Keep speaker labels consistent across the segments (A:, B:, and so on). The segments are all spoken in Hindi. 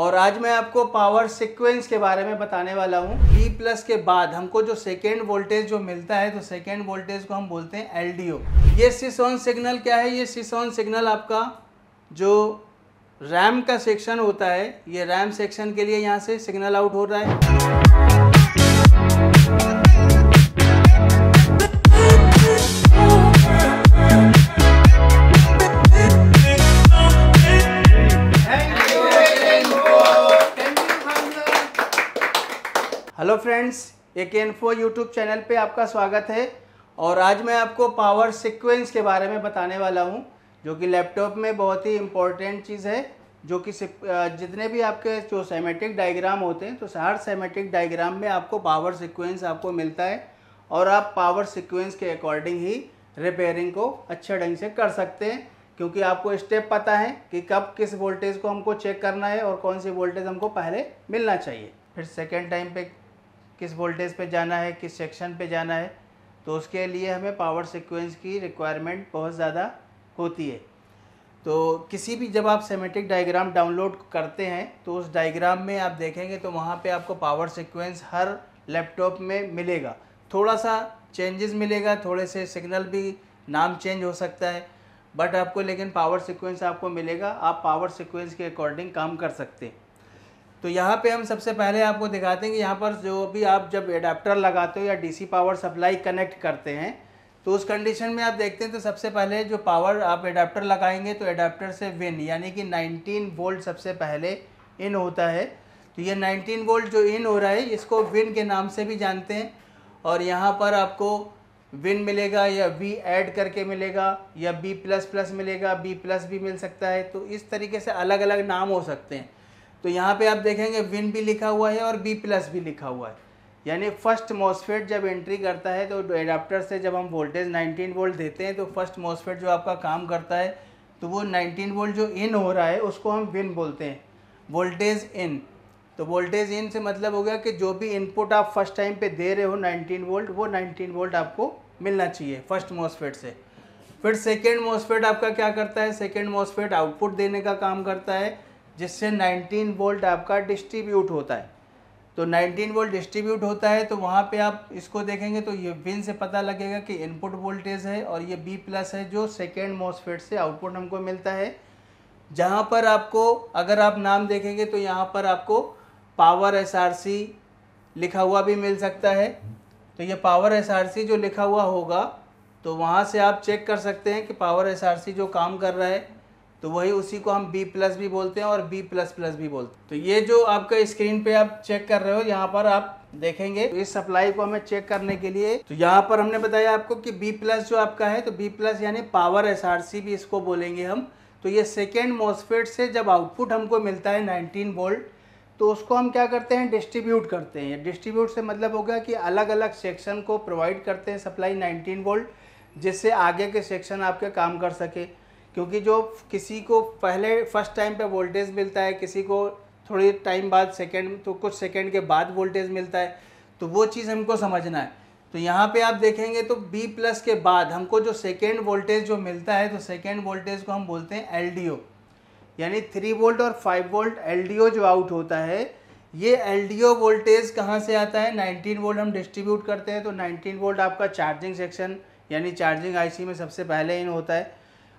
A: और आज मैं आपको पावर सीक्वेंस के बारे में बताने वाला हूँ डी प्लस के बाद हमको जो सेकेंड वोल्टेज जो मिलता है तो सेकेंड वोल्टेज को हम बोलते हैं एल डी ओ ये सिस ऑन सिग्नल क्या है ये सिस ऑन सिग्नल आपका जो रैम का सेक्शन होता है ये रैम सेक्शन के लिए यहाँ से सिग्नल आउट हो रहा है हेलो फ्रेंड्स ए के एनफो यूट्यूब चैनल पे आपका स्वागत है और आज मैं आपको पावर सीक्वेंस के बारे में बताने वाला हूँ जो कि लैपटॉप में बहुत ही इम्पोर्टेंट चीज़ है जो कि जितने भी आपके जो सेमेटिक डायग्राम होते हैं तो हर सेमेटिक डायग्राम में आपको पावर सीक्वेंस आपको मिलता है और आप पावर सिक्वेंस के अकॉर्डिंग ही रिपेयरिंग को अच्छे ढंग से कर सकते हैं क्योंकि आपको स्टेप पता है कि कब किस वोल्टेज को हमको चेक करना है और कौन सी वोल्टेज हमको पहले मिलना चाहिए फिर सेकेंड टाइम पे किस वोल्टेज पे जाना है किस सेक्शन पे जाना है तो उसके लिए हमें पावर सिक्वेंस की रिक्वायरमेंट बहुत ज़्यादा होती है तो किसी भी जब आप सेमेटिक डायग्राम डाउनलोड करते हैं तो उस डायग्राम में आप देखेंगे तो वहाँ पे आपको पावर सिक्वेंस हर लैपटॉप में मिलेगा थोड़ा सा चेंजेस मिलेगा थोड़े से सिग्नल भी नाम चेंज हो सकता है बट आपको लेकिन पावर सिक्वेंस आपको मिलेगा आप पावर सिक्वेंस के अकॉर्डिंग काम कर सकते हैं तो यहाँ पे हम सबसे पहले आपको दिखाते हैं कि यहाँ पर जो भी आप जब एडाप्टर लगाते हो या डीसी पावर सप्लाई कनेक्ट करते हैं तो उस कंडीशन में आप देखते हैं तो सबसे पहले जो पावर आप एडाप्टर लगाएंगे तो एडाप्टर से विन यानी कि 19 वोल्ट सबसे पहले इन होता है तो ये 19 वोल्ट जो इन हो रहा है इसको विन के नाम से भी जानते हैं और यहाँ पर आपको विन मिलेगा या वी एड करके मिलेगा या बी प्लस प्लस मिलेगा बी प्लस भी मिल सकता है तो इस तरीके से अलग अलग नाम हो सकते हैं तो यहाँ पे आप देखेंगे विन भी लिखा हुआ है और बी प्लस भी लिखा हुआ है यानी फर्स्ट मॉसफेट जब एंट्री करता है तो एडाप्टर से जब हम वोल्टेज 19 वोल्ट देते हैं तो फर्स्ट मॉसफेट जो आपका काम करता है तो वो 19 वोल्ट जो इन हो रहा है उसको हम विन बोलते हैं वोल्टेज इन तो वोल्टेज इन से मतलब हो गया कि जो भी इनपुट आप फर्स्ट टाइम पर दे रहे हो नाइनटीन वोल्ट वो नाइनटीन वोल्ट आपको मिलना चाहिए फर्स्ट मॉसफेट से फिर सेकेंड मॉसफेट आपका क्या करता है सेकेंड मॉसफेट आउटपुट देने का काम करता है जिससे 19 वोल्ट आपका डिस्ट्रीब्यूट होता है तो 19 वोल्ट डिस्ट्रीब्यूट होता है तो वहाँ पे आप इसको देखेंगे तो ये विन से पता लगेगा कि इनपुट वोल्टेज है और ये बी प्लस है जो सेकेंड मोसफेट से आउटपुट हमको मिलता है जहाँ पर आपको अगर आप नाम देखेंगे तो यहाँ पर आपको पावर एस लिखा हुआ भी मिल सकता है तो ये पावर एस जो लिखा हुआ होगा तो वहाँ से आप चेक कर सकते हैं कि पावर एस जो काम कर रहा है तो वही उसी को हम बी प्लस भी बोलते हैं और बी प्लस प्लस भी बोलते हैं तो ये जो आपका स्क्रीन पे आप चेक कर रहे हो यहाँ पर आप देखेंगे तो इस सप्लाई को हमें चेक करने के लिए तो यहाँ पर हमने बताया आपको कि बी प्लस जो आपका है तो बी प्लस यानी पावर सी भी इसको बोलेंगे हम तो ये सेकेंड मोसफेट से जब आउटपुट हमको मिलता है नाइनटीन वोल्ट तो उसको हम क्या करते हैं डिस्ट्रीब्यूट करते हैं डिस्ट्रीब्यूट से मतलब होगा कि अलग अलग सेक्शन को प्रोवाइड करते हैं सप्लाई 19 वोल्ट जिससे आगे के सेक्शन आपके काम कर सके क्योंकि जो किसी को पहले फर्स्ट टाइम पे वोल्टेज मिलता है किसी को थोड़ी टाइम बाद सेकेंड तो कुछ सेकेंड के बाद वोल्टेज मिलता है तो वो चीज़ हमको समझना है तो यहाँ पे आप देखेंगे तो B प्लस के बाद हमको जो सेकेंड वोल्टेज जो मिलता है तो सेकेंड वोल्टेज को हम बोलते हैं एल यानी थ्री वोल्ट और फाइव वोल्ट एल जो आउट होता है ये एल वोल्टेज कहाँ से आता है नाइनटीन वोल्ट हम डिस्ट्रीब्यूट करते हैं तो नाइनटीन वोल्ट आपका चार्जिंग सेक्शन यानी चार्जिंग आईसी में सबसे पहले इन होता है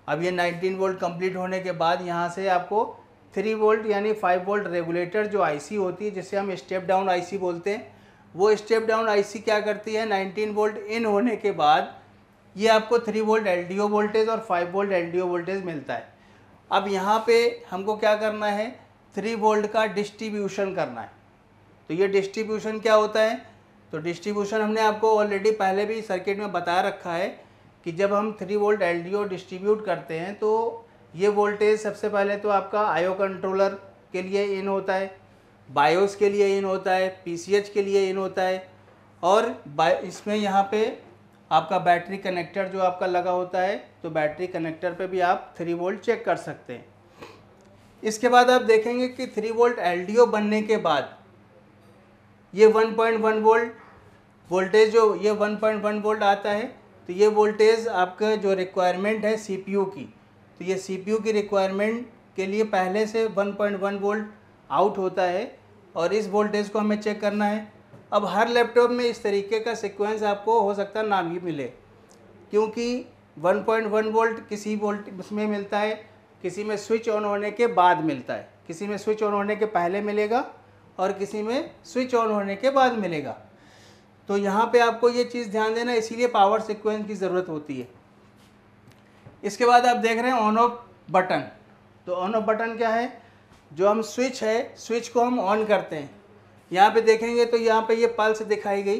A: अब ये 19 वोल्ट कंप्लीट होने के बाद यहाँ से आपको 3 वोल्ट यानी 5 वोल्ट रेगुलेटर जो आईसी होती है जिसे हम स्टेप डाउन आईसी बोलते हैं वो स्टेप डाउन आईसी क्या करती है 19 वोल्ट इन होने के बाद ये आपको 3 वोल्ट एलडीओ वोल्टेज और 5 वोल्ट एलडीओ वोल्टेज मिलता है अब यहाँ पे हमको क्या करना है थ्री वोल्ट का डिस्ट्रीब्यूशन करना है तो ये डिस्ट्रीब्यूशन क्या होता है तो डिस्ट्रीब्यूशन हमने आपको ऑलरेडी पहले भी सर्किट में बता रखा है कि जब हम थ्री वोल्ट एल डिस्ट्रीब्यूट करते हैं तो ये वोल्टेज सबसे पहले तो आपका आयो कंट्रोलर के लिए इन होता है बायोस के लिए इन होता है पीसीएच के लिए इन होता है और इसमें यहाँ पे आपका बैटरी कनेक्टर जो आपका लगा होता है तो बैटरी कनेक्टर पे भी आप थ्री वोल्ट चेक कर सकते हैं इसके बाद आप देखेंगे कि थ्री वोल्ट एल बनने के बाद ये 1.1 वोल्ट वोल्टेज जो ये 1.1 वोल्ट आता है तो ये वोल्टेज आपका जो रिक्वायरमेंट है सी की तो ये सी की रिक्वायरमेंट के लिए पहले से 1.1 वोल्ट आउट होता है और इस वोल्टेज को हमें चेक करना है अब हर लैपटॉप में इस तरीके का सीक्वेंस आपको हो सकता ना भी मिले क्योंकि 1.1 वोल्ट किसी वोल्ट उसमें मिलता है किसी में स्विच ऑन होने के बाद मिलता है किसी में स्विच ऑन होने के पहले मिलेगा और किसी में स्विच ऑन होने के बाद मिलेगा तो यहाँ पे आपको ये चीज़ ध्यान देना इसीलिए पावर सिक्वेंस की ज़रूरत होती है इसके बाद आप देख रहे हैं ऑन ऑफ बटन तो ऑन ऑफ बटन क्या है जो हम स्विच है स्विच को हम ऑन करते हैं यहाँ पे देखेंगे तो यहाँ पे ये पल्स दिखाई गई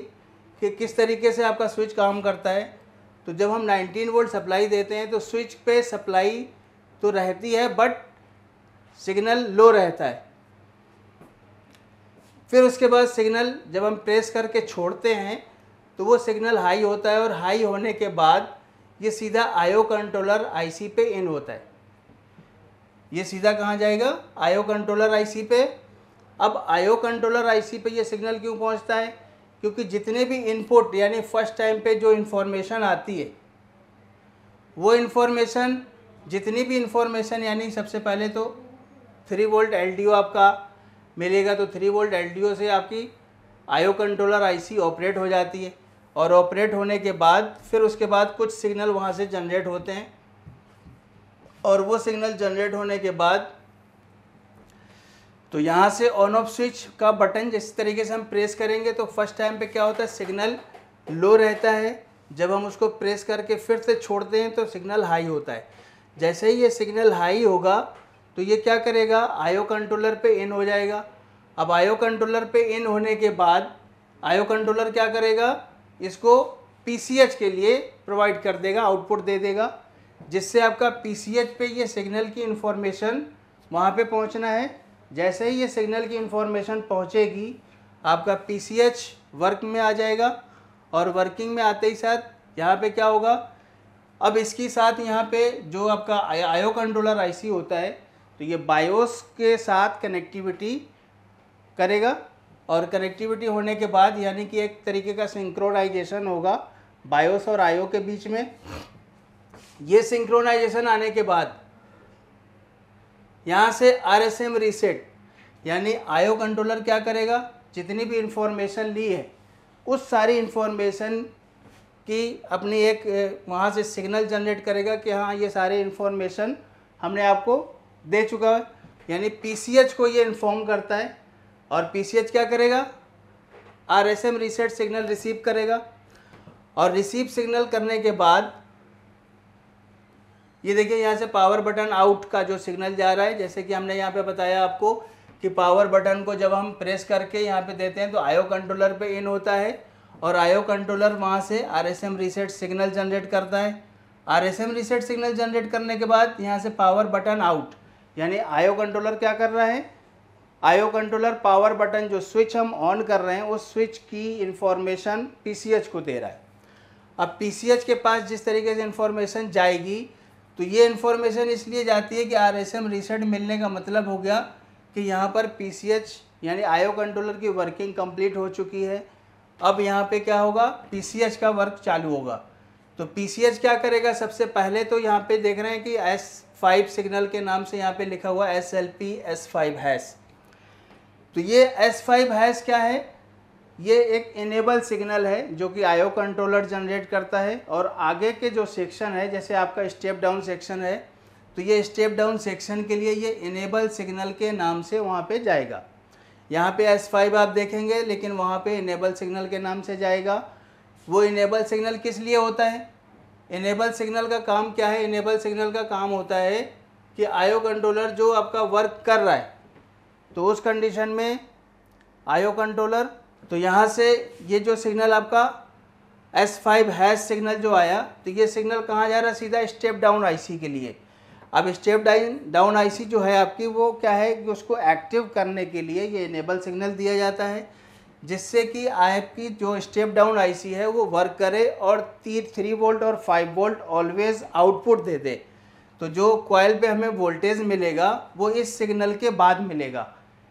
A: कि किस तरीके से आपका स्विच काम करता है तो जब हम 19 वोल्ट सप्लाई देते हैं तो स्विच पे सप्लाई तो रहती है बट सिग्नल लो रहता है फिर उसके बाद सिग्नल जब हम प्रेस करके छोड़ते हैं तो वो सिग्नल हाई होता है और हाई होने के बाद ये सीधा आयो कंट्रोलर आईसी पे इन होता है ये सीधा कहाँ जाएगा आयो कंट्रोलर आईसी पे अब आयो कंट्रोलर आईसी पे ये सिग्नल क्यों पहुँचता है क्योंकि जितने भी इनपुट यानी फर्स्ट टाइम पे जो इन्फॉर्मेशन आती है वो इन्फॉर्मेशन जितनी भी इन्फॉर्मेशन यानी सबसे पहले तो थ्री वोल्ट एल आपका मिलेगा तो थ्री वोल्ट एल से आपकी आयो कंट्रोलर आईसी ऑपरेट हो जाती है और ऑपरेट होने के बाद फिर उसके बाद कुछ सिग्नल वहाँ से जनरेट होते हैं और वो सिग्नल जनरेट होने के बाद तो यहाँ से ऑन ऑफ स्विच का बटन जिस तरीके से हम प्रेस करेंगे तो फर्स्ट टाइम पे क्या होता है सिग्नल लो रहता है जब हम उसको प्रेस करके फिर से छोड़ते हैं तो सिग्नल हाई होता है जैसे ही ये सिग्नल हाई होगा तो ये क्या करेगा आयो कंट्रोलर पे इन हो जाएगा अब आयो कंट्रोलर पे इन होने के बाद आयो कंट्रोलर क्या करेगा इसको पी के लिए प्रोवाइड कर देगा आउटपुट दे देगा जिससे आपका पी पे ये सिग्नल की इन्फॉर्मेशन वहाँ पे पहुँचना है जैसे ही ये सिग्नल की इन्फॉर्मेशन पहुँचेगी आपका पी वर्क में आ जाएगा और वर्किंग में आते ही साथ यहाँ पे क्या होगा अब इसके साथ यहाँ पे जो आपका आयो कंट्रोलर आईसी होता है तो ये बायोस के साथ कनेक्टिविटी करेगा और कनेक्टिविटी होने के बाद यानी कि एक तरीके का सिंक्रोनाइजेशन होगा बायोस और आयो के बीच में ये सिंक्रोनाइजेशन आने के बाद यहाँ से आरएसएम रीसेट यानी आयो कंट्रोलर क्या करेगा जितनी भी इंफॉर्मेशन ली है उस सारी इंफॉर्मेशन की अपनी एक वहाँ से सिग्नल जनरेट करेगा कि हाँ ये सारे इन्फॉर्मेशन हमने आपको दे चुका है यानी पीसीएच को ये इन्फॉर्म करता है और पीसीएच क्या करेगा आरएसएम रीसेट सिग्नल रिसीव करेगा और रिसीव सिग्नल करने के बाद ये देखिए यहाँ से पावर बटन आउट का जो सिग्नल जा रहा है जैसे कि हमने यहाँ पे बताया आपको कि पावर बटन को जब हम प्रेस करके यहाँ पे देते हैं तो आईओ कंट्रोलर पे इन होता है और आईओ कंट्रोलर वहाँ से आरएसएम रीसेट सिग्नल जनरेट करता है आरएसएम रीसेट सिग्नल जनरेट करने के बाद यहाँ से पावर बटन आउट यानी आयो कंट्रोलर क्या कर रहा है आयो कंट्रोलर पावर बटन जो स्विच हम ऑन कर रहे हैं उस स्विच की इन्फॉर्मेशन पी को दे रहा है अब पी के पास जिस तरीके से इन्फॉर्मेशन जाएगी तो ये इन्फॉर्मेशन इसलिए जाती है कि आर एस एम रीसेट मिलने का मतलब हो गया कि यहाँ पर पी सी एच यानी आयो कंट्रोलर की वर्किंग कंप्लीट हो चुकी है अब यहाँ पे क्या होगा पी सी एच का वर्क चालू होगा तो पी सी एच क्या करेगा सबसे पहले तो यहाँ पे देख रहे हैं कि एस फाइव सिग्नल के नाम से यहाँ पे लिखा हुआ S L P S five hash तो ये एस फाइव हैश क्या है ये एक इनेबल सिग्नल है जो कि आईओ कंट्रोलर जनरेट करता है और आगे के जो सेक्शन है जैसे आपका स्टेप डाउन सेक्शन है तो ये स्टेप डाउन सेक्शन के लिए ये इनेबल सिग्नल के नाम से वहाँ पे जाएगा यहाँ पे S5 आप देखेंगे लेकिन वहाँ पे इनेबल सिग्नल के नाम से जाएगा वो इनेबल सिग्नल किस लिए होता है इनेबल सिग्नल का काम क्या है इनेबल सिग्नल का काम होता है कि आयो कंट्रोलर जो आपका वर्क कर रहा है तो उस कंडीशन में आयो कंट्रोलर तो यहाँ से ये जो सिग्नल आपका एस फाइव हैश सिग्नल जो आया तो ये सिग्नल कहाँ जा रहा है सीधा स्टेप डाउन आईसी के लिए अब स्टेप डाइन डाउन आईसी जो है आपकी वो क्या है कि उसको एक्टिव करने के लिए ये इनेबल सिग्नल दिया जाता है जिससे कि आपकी जो स्टेप डाउन आईसी है वो वर्क करे और तीन थ्री वोल्ट और फाइव वोल्ट ऑलवेज आउटपुट दे दे तो जो कॉयल पे हमें वोल्टेज मिलेगा वो इस सिग्नल के बाद मिलेगा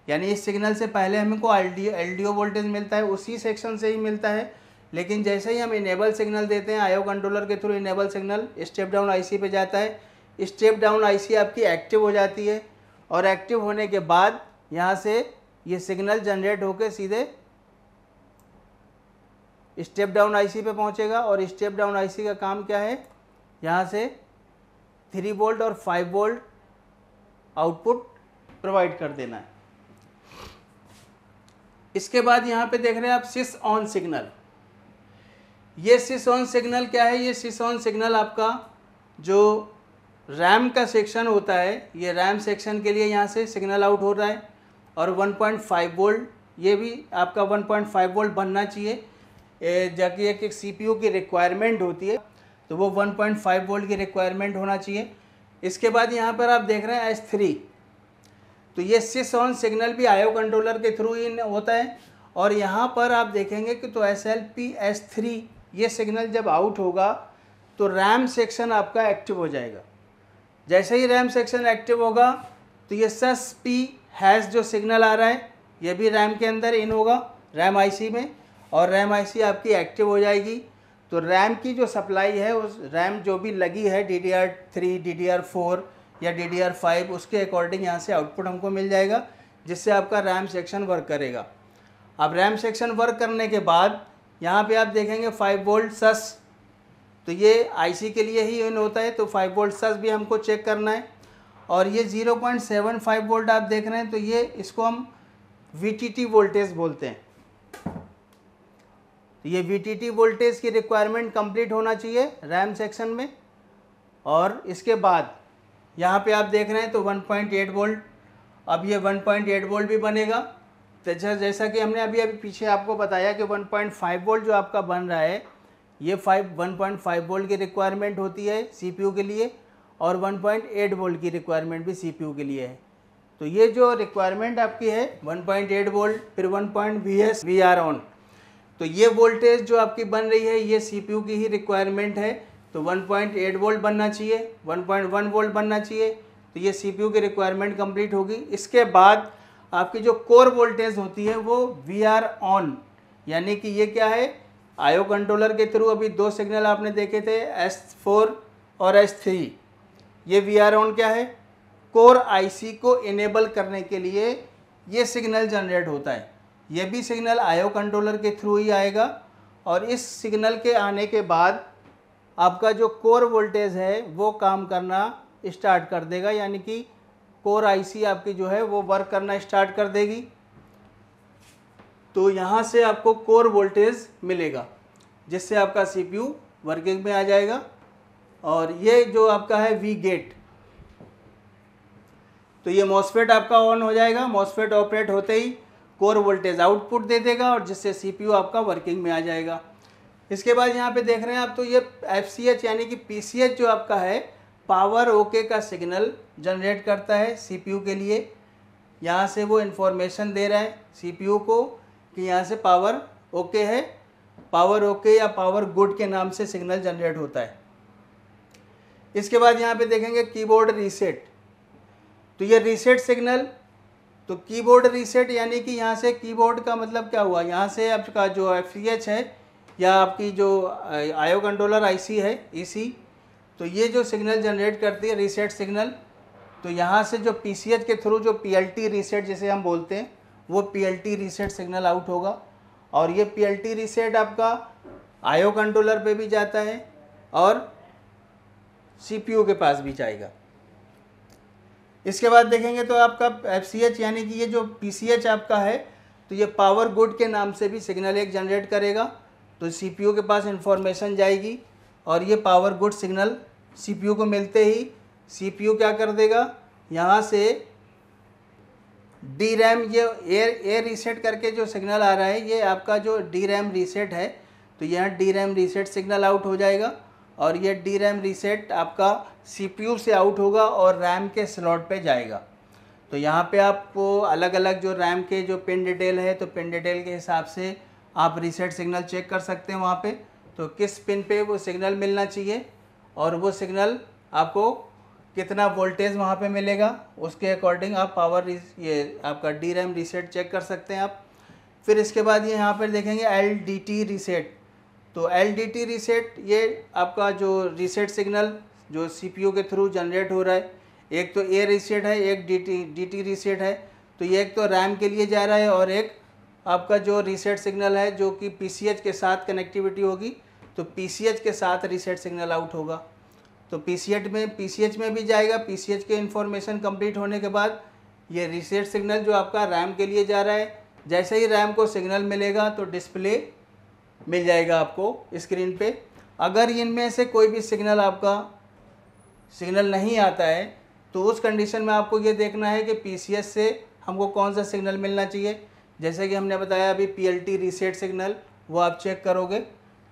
A: यानी इस सिग्नल से पहले हमको एल डी वोल्टेज मिलता है उसी सेक्शन से ही मिलता है लेकिन जैसे ही हम इनेबल सिग्नल देते हैं आयो कंट्रोलर के through enable signal step down IC पे जाता है स्टेप डाउन आईसी आपकी एक्टिव हो जाती है और एक्टिव होने के बाद यहाँ से ये सिग्नल जनरेट होकर सीधे स्टेप डाउन आईसी पे पहुंचेगा और स्टेप डाउन आईसी का काम क्या है यहाँ से थ्री वोल्ट और फाइव वोल्ट आउटपुट प्रोवाइड कर देना है इसके बाद यहाँ पे देख रहे हैं आप सिस ऑन सिग्नल ये सिस ऑन सिग्नल क्या है ये सिस ऑन सिग्नल आपका जो रैम का सेक्शन होता है ये रैम सेक्शन के लिए यहाँ से सिग्नल आउट हो रहा है और 1.5 वोल्ट ये भी आपका 1.5 वोल्ट बनना चाहिए जबकि एक एक सी की रिक्वायरमेंट होती है तो वो 1.5 वोल्ट की रिक्वायरमेंट होना चाहिए इसके बाद यहाँ पर आप देख रहे हैं एस थ्री तो ये सिस ऑन सिग्नल भी आयो कंट्रोलर के थ्रू ही होता है और यहाँ पर आप देखेंगे कि तो S L P S three ये सिग्नल जब आउट होगा तो रैम सेक्शन आपका एक्टिव हो जाएगा जैसे ही रैम सेक्शन एक्टिव होगा तो ये सस पी हैज़ जो सिग्नल आ रहा है ये भी रैम के अंदर इन होगा रैम आईसी में और रैम आईसी आपकी एक्टिव हो जाएगी तो रैम की जो सप्लाई है उस रैम जो भी लगी है D D R three D D R four या डी डी आर फाइव उसके अकॉर्डिंग यहाँ से आउटपुट हमको मिल जाएगा जिससे आपका रैम सेक्शन वर्क करेगा अब रैम सेक्शन वर्क करने के बाद यहाँ पे आप देखेंगे फाइव वोल्ट सस तो ये आईसी के लिए ही इन होता है तो फाइव वोल्ट सस भी हमको चेक करना है और ये zero point seven five volt आप देख रहे हैं तो ये इसको हम वी टी टी वोल्टेज बोलते हैं तो ये वी वोल्टेज की रिक्वायरमेंट कंप्लीट होना चाहिए रैम सेक्शन में और इसके बाद यहाँ पे आप देख रहे हैं तो 1.8 वोल्ट अब ये 1.8 वोल्ट भी बनेगा तो जैसा कि हमने अभी अभी पीछे आपको बताया कि 1.5 वोल्ट जो आपका बन रहा है ये 5 1.5 वोल्ट की रिक्वायरमेंट होती है सी के लिए और 1.8 वोल्ट की रिक्वायरमेंट भी सी के लिए है तो ये जो रिक्वायरमेंट आपकी है 1.8 वोल्ट फिर point V S V R on तो ये वोल्टेज जो आपकी बन रही है ये सीपीयू की ही रिक्वायरमेंट है तो 1.8 वोल्ट बनना चाहिए 1.1 वोल्ट बनना चाहिए तो ये सीपीयू की रिक्वायरमेंट कंप्लीट होगी इसके बाद आपकी जो कोर वोल्टेज होती है वो वी आर ऑन यानी कि ये क्या है आयो कंट्रोलर के थ्रू अभी दो सिग्नल आपने देखे थे एस फोर और एस थ्री ये वी आर ऑन क्या है कोर आईसी को इनेबल करने के लिए ये सिग्नल जनरेट होता है यह भी सिग्नल आयो कंट्रोलर के थ्रू ही आएगा और इस सिग्नल के आने के बाद आपका जो कोर वोल्टेज है वो काम करना स्टार्ट कर देगा यानी कि कोर आईसी आपकी जो है वो वर्क करना स्टार्ट कर देगी तो यहाँ से आपको कोर वोल्टेज मिलेगा जिससे आपका सीपीयू वर्किंग में आ जाएगा और ये जो आपका है वी गेट तो ये मॉसफेट आपका ऑन हो जाएगा मॉसफेट ऑपरेट होते ही कोर वोल्टेज आउटपुट दे देगा और जिससे सीपीयू आपका वर्किंग में आ जाएगा इसके बाद यहाँ पे देख रहे हैं आप तो ये एफ यानी कि पी जो आपका है पावर ओके का सिग्नल जनरेट करता है सीपीयू के लिए यहाँ से वो इन्फॉर्मेशन दे रहा है सीपीयू को कि यहाँ से पावर ओके है पावर ओके या पावर गुड के नाम से सिग्नल जनरेट होता है इसके बाद यहाँ पे देखेंगे कीबोर्ड रीसेट तो ये रीसेट सिग्नल तो कीबोर्ड रीसेट यानी कि यहाँ से कीबोर्ड का मतलब क्या हुआ यहाँ से आपका जो एफ है या आपकी जो आयो कंट्रोलर आईसी है ईसी e तो ये जो सिग्नल जनरेट करती है रीसेट सिग्नल तो यहाँ से जो पी के थ्रू जो पी रीसेट जिसे हम बोलते हैं वो पी रीसेट सिग्नल आउट होगा और ये पी रीसेट आपका आयो कंट्रोलर पे भी जाता है और सी के पास भी जाएगा इसके बाद देखेंगे तो आपका एफ यानी कि ये जो पी आपका है तो ये पावर गुड के नाम से भी सिग्नल एक जनरेट करेगा तो सी के पास इंफॉर्मेशन जाएगी और ये पावर गुड सिग्नल सी को मिलते ही सी क्या कर देगा यहाँ से डी रैम ये एयर एयर रीसेट करके जो सिग्नल आ रहा है ये आपका जो डी रैम रीसेट है तो यहाँ D RAM reset signal out हो जाएगा और ये डी रैम रीसेट आपका सीपीयू से आउट होगा और रैम के स्लॉट पे जाएगा तो यहाँ पे आपको अलग अलग जो रैम के जो पिन डिटेल है तो पिन डिटेल के हिसाब से आप रीसेट सिग्नल चेक कर सकते हैं वहाँ पे तो किस पिन पे वो सिग्नल मिलना चाहिए और वो सिग्नल आपको कितना वोल्टेज वहाँ पे मिलेगा उसके अकॉर्डिंग आप पावर ये आपका डी रैम रीसेट चेक कर सकते हैं आप फिर इसके बाद ये यहाँ पर देखेंगे एल डी टी रीसेट तो एल रीसेट ये आपका जो रीसेट सिग्नल जो यू के थ्रू जनरेट हो रहा है एक तो ए रीसेट है एक डी टी रीसेट है तो ये एक तो रैम के लिए जा रहा है और एक आपका जो रीसेट सिग्नल है जो कि पी के साथ कनेक्टिविटी होगी तो पी के साथ रीसेट सिग्नल आउट होगा तो पी में पी में भी जाएगा पी के इन्फॉर्मेशन कम्प्लीट होने के बाद ये रीसेट सिग्नल जो आपका रैम के लिए जा रहा है जैसे ही रैम को सिग्नल मिलेगा तो डिस्प्ले मिल जाएगा आपको स्क्रीन पे अगर इनमें से कोई भी सिग्नल आपका सिग्नल नहीं आता है तो उस कंडीशन में आपको ये देखना है कि पी से हमको कौन सा सिग्नल मिलना चाहिए जैसे कि हमने बताया अभी पी रीसेट सिग्नल वो आप चेक करोगे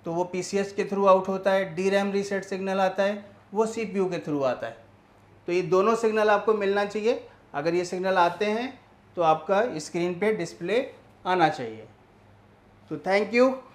A: तो वो पी के थ्रू आउट होता है डी रीसेट सिग्नल आता है वो सी के थ्रू आता है तो ये दोनों सिग्नल आपको मिलना चाहिए अगर ये सिग्नल आते हैं तो आपका स्क्रीन पे डिस्प्ले आना चाहिए तो थैंक यू